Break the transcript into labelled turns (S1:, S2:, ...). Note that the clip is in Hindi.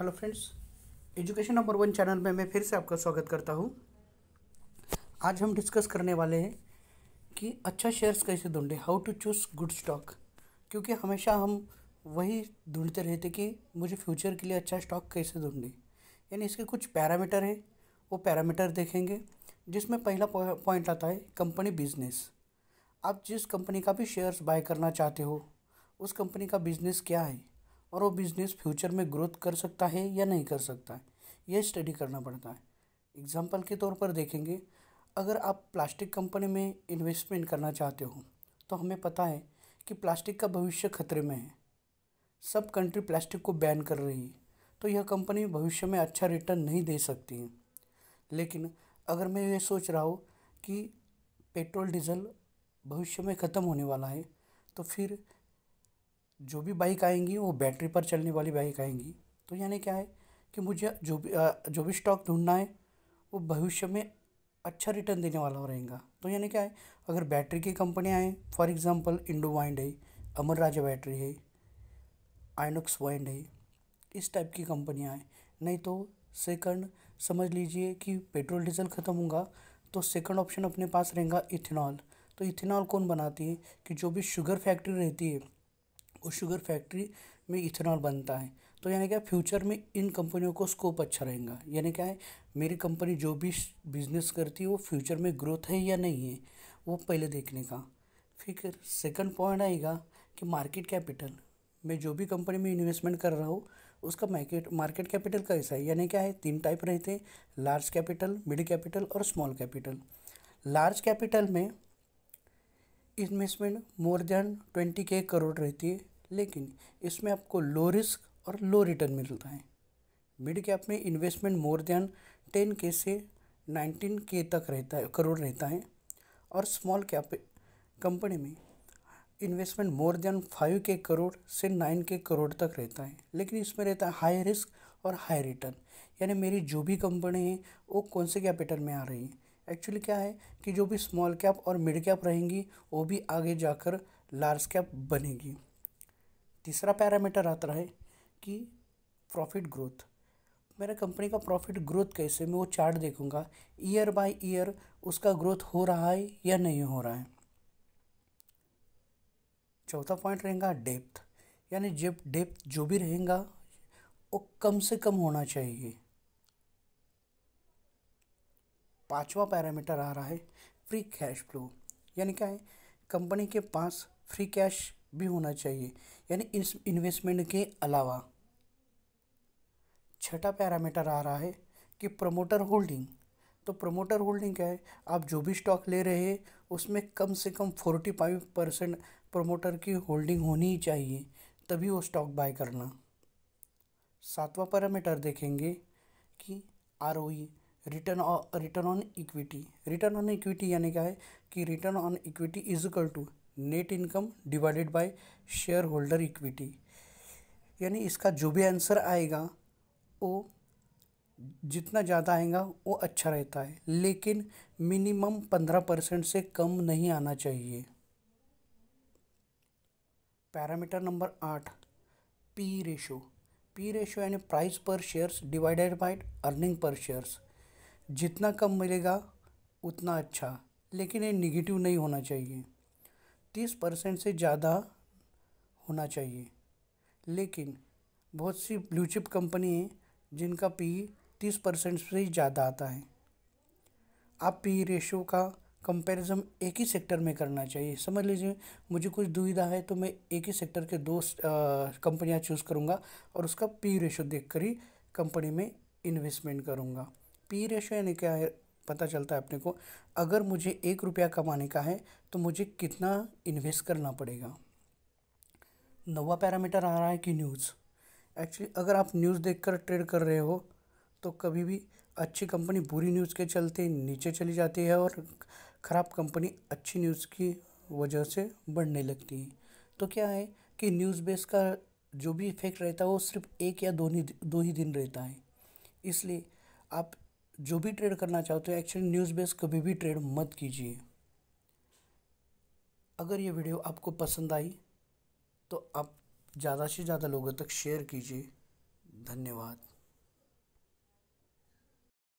S1: hello friends education number one channel में मैं फिर से आपका स्वागत करता हूँ आज हम डिस्कस करने वाले हैं कि अच्छा शेयर्स कैसे ढूंढें how to choose good stock क्योंकि हमेशा हम वही ढूंढते रहते कि मुझे फ्यूचर के लिए अच्छा स्टॉक कैसे ढूंढें यानी इसके कुछ पैरामीटर हैं वो पैरामीटर देखेंगे जिसमें पहला पॉइंट आता है कंपनी बिजनेस आप जिस कंपनी का भी शेयर्स बाय करना चाहते हो उस कंपनी का बिजनेस क्या है और वो बिज़नेस फ्यूचर में ग्रोथ कर सकता है या नहीं कर सकता है ये स्टडी करना पड़ता है एग्जाम्पल के तौर पर देखेंगे अगर आप प्लास्टिक कंपनी में इन्वेस्टमेंट करना चाहते हो तो हमें पता है कि प्लास्टिक का भविष्य खतरे में है सब कंट्री प्लास्टिक को बैन कर रही है तो यह कंपनी भविष्य में अच्छा रिटर्न नहीं दे सकती है लेकिन अगर मैं ये सोच रहा हूँ कि पेट्रोल डीजल भविष्य में ख़त्म होने वाला है तो फिर जो भी बाइक आएंगी वो बैटरी पर चलने वाली बाइक आएंगी तो यानी क्या है कि मुझे जो भी जो भी स्टॉक ढूंढना है वो भविष्य में अच्छा रिटर्न देने वाला रहेगा तो यानी क्या है अगर बैटरी की कंपनियाँ आएँ फॉर एग्ज़ाम्पल इंडो वाइंड है अमर राजा बैटरी है आइनोक्स वाइंड है इस टाइप की कंपनियाँ आएँ नहीं तो सेकंड समझ लीजिए कि पेट्रोल डीजल ख़त्म होगा तो सेकंड ऑप्शन अपने पास रहेगा इथेनॉल तो इथेनॉल कौन बनाती है कि जो भी शुगर फैक्ट्री रहती है और शुगर फैक्ट्री में इथेनॉल बनता है तो यानी क्या फ्यूचर में इन कंपनियों को स्कोप अच्छा रहेगा यानी क्या है मेरी कंपनी जो भी बिजनेस करती है वो फ्यूचर में ग्रोथ है या नहीं है वो पहले देखने का फिर सेकंड पॉइंट आएगा कि मार्केट कैपिटल मैं जो भी कंपनी में इन्वेस्टमेंट कर रहा हूँ उसका मार्केट मार्केट कैपिटल कैसा है यानी क्या है तीन टाइप रहते हैं लार्ज कैपिटल मिड कैपिटल और स्मॉल कैपिटल लार्ज कैपिटल में इन्वेस्टमेंट मोर देन ट्वेंटी के करोड़ रहती है लेकिन इसमें आपको लो रिस्क और लो रिटर्न मिलता है मिड कैप में इन्वेस्टमेंट मोर देन टेन के से नाइनटीन के तक रहता है करोड़ रहता है और स्मॉल कैप कंपनी में इन्वेस्टमेंट मोर देन फाइव के करोड़ से नाइन के करोड़ तक रहता है लेकिन इसमें रहता है हाई रिस्क और हाई रिटर्न यानी मेरी जो भी कंपनी है वो कौन से कैपिटल में आ रही है एक्चुअली क्या है कि जो भी स्मॉल कैप और मिड कैप रहेंगी वो भी आगे जाकर लार्ज कैप बनेगी तीसरा पैरामीटर आता है कि प्रॉफिट ग्रोथ मेरा कंपनी का प्रॉफिट ग्रोथ कैसे मैं वो चार्ट देखूंगा ईयर बाय ईयर उसका ग्रोथ हो रहा है या नहीं हो रहा है चौथा पॉइंट रहेगा डेप्थ यानी जब डेप्थ जो भी रहेगा वो कम से कम होना चाहिए पांचवा पैरामीटर आ रहा है फ्री कैश फ्लो यानी क्या है कंपनी के पास फ्री कैश भी होना चाहिए यानी इस इन्वेस्टमेंट के अलावा छठा पैरामीटर आ रहा है कि प्रमोटर होल्डिंग तो प्रमोटर होल्डिंग क्या है आप जो भी स्टॉक ले रहे हैं उसमें कम से कम फोर्टी फाइव परसेंट प्रमोटर की होल्डिंग होनी ही चाहिए तभी वो स्टॉक बाय करना सातवां पैरामीटर देखेंगे कि R return return on equity return on equity यानी क्या है कि return on equity is equal to net income divided by shareholder equity यानी इसका जो भी आंसर आएगा वो जितना ज़्यादा आएगा वो अच्छा रहता है लेकिन मिनिमम पंद्रह परसेंट से कम नहीं आना चाहिए पैरामीटर नंबर आठ पी रेशो पी रेशो यानी price per shares divided by earning per shares जितना कम मिलेगा उतना अच्छा लेकिन ये निगेटिव नहीं होना चाहिए तीस परसेंट से ज़्यादा होना चाहिए लेकिन बहुत सी ब्लू चिप कंपनी है जिनका पी तीस परसेंट से ही ज़्यादा आता है आप पी रेशो का कंपैरिजन एक ही सेक्टर में करना चाहिए समझ लीजिए मुझे कुछ दुविधा है तो मैं एक ही सेक्टर के दो कंपनियां चूज़ करूँगा और उसका पी रेशो देख कर ही कंपनी में इन्वेस्टमेंट करूँगा पी रेशो यानी क्या है पता चलता है अपने को अगर मुझे एक रुपया कमाने का है तो मुझे कितना इन्वेस्ट करना पड़ेगा नवा पैरामीटर आ रहा है कि न्यूज़ एक्चुअली अगर आप न्यूज़ देखकर ट्रेड कर रहे हो तो कभी भी अच्छी कंपनी बुरी न्यूज़ के चलते नीचे चली जाती है और ख़राब कंपनी अच्छी न्यूज़ की वजह से बढ़ने लगती है तो क्या है कि न्यूज़ बेस का जो भी इफेक्ट रहता है वो सिर्फ एक या दो ही दो ही दिन रहता है इसलिए आप जो भी ट्रेड करना चाहते हो एक्चुअली न्यूज़ बेस कभी भी ट्रेड मत कीजिए अगर ये वीडियो आपको पसंद आई तो आप ज़्यादा से ज़्यादा लोगों तक शेयर कीजिए धन्यवाद